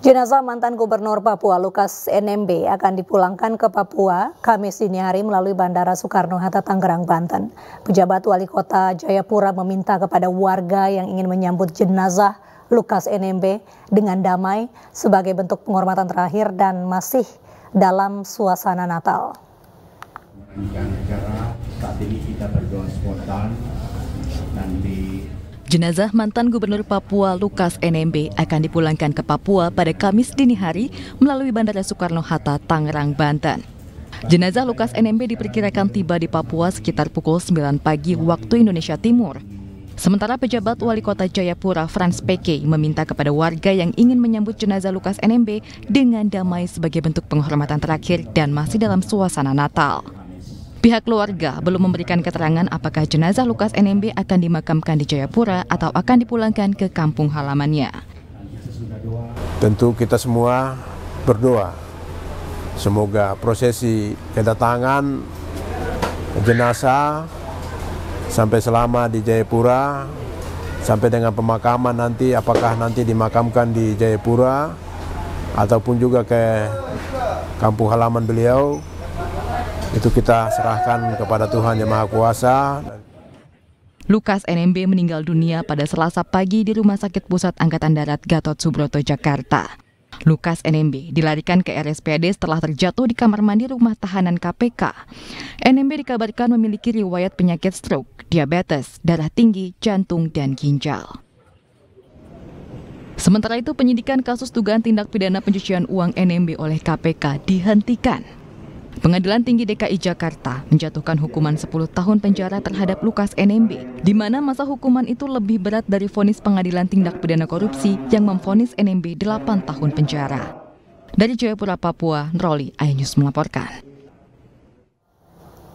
Jenazah mantan Gubernur Papua Lukas NMB akan dipulangkan ke Papua Kamis dini hari melalui Bandara Soekarno-Hatta Tangerang, Banten. Pejabat Wali Kota Jayapura meminta kepada warga yang ingin menyambut jenazah Lukas NMB dengan damai sebagai bentuk penghormatan terakhir dan masih dalam suasana Natal. saat ini kita berdoa spontan dan di Jenazah mantan Gubernur Papua Lukas NMB akan dipulangkan ke Papua pada Kamis dini hari melalui Bandara Soekarno-Hatta, Tangerang, Banten. Jenazah Lukas NMB diperkirakan tiba di Papua sekitar pukul 9 pagi waktu Indonesia Timur. Sementara pejabat wali kota Jayapura, Franz Peke, meminta kepada warga yang ingin menyambut jenazah Lukas NMB dengan damai sebagai bentuk penghormatan terakhir dan masih dalam suasana Natal. Pihak keluarga belum memberikan keterangan apakah jenazah Lukas NMB akan dimakamkan di Jayapura atau akan dipulangkan ke kampung halamannya. Tentu kita semua berdoa. Semoga prosesi kedatangan jenazah sampai selama di Jayapura sampai dengan pemakaman nanti apakah nanti dimakamkan di Jayapura ataupun juga ke kampung halaman beliau itu kita serahkan kepada Tuhan Yang Maha Kuasa. Lukas NMB meninggal dunia pada Selasa pagi di Rumah Sakit Pusat Angkatan Darat Gatot Subroto, Jakarta. Lukas NMB dilarikan ke RSPAD setelah terjatuh di kamar mandi rumah tahanan KPK. NMB dikabarkan memiliki riwayat penyakit stroke, diabetes, darah tinggi, jantung, dan ginjal. Sementara itu penyidikan kasus dugaan tindak pidana pencucian uang NMB oleh KPK dihentikan. Pengadilan Tinggi DKI Jakarta menjatuhkan hukuman 10 tahun penjara terhadap Lukas NMB, di mana masa hukuman itu lebih berat dari vonis Pengadilan Tindak Pidana Korupsi yang memvonis NMB 8 tahun penjara. Dari Jayapura, Papua, Roli Ainus melaporkan.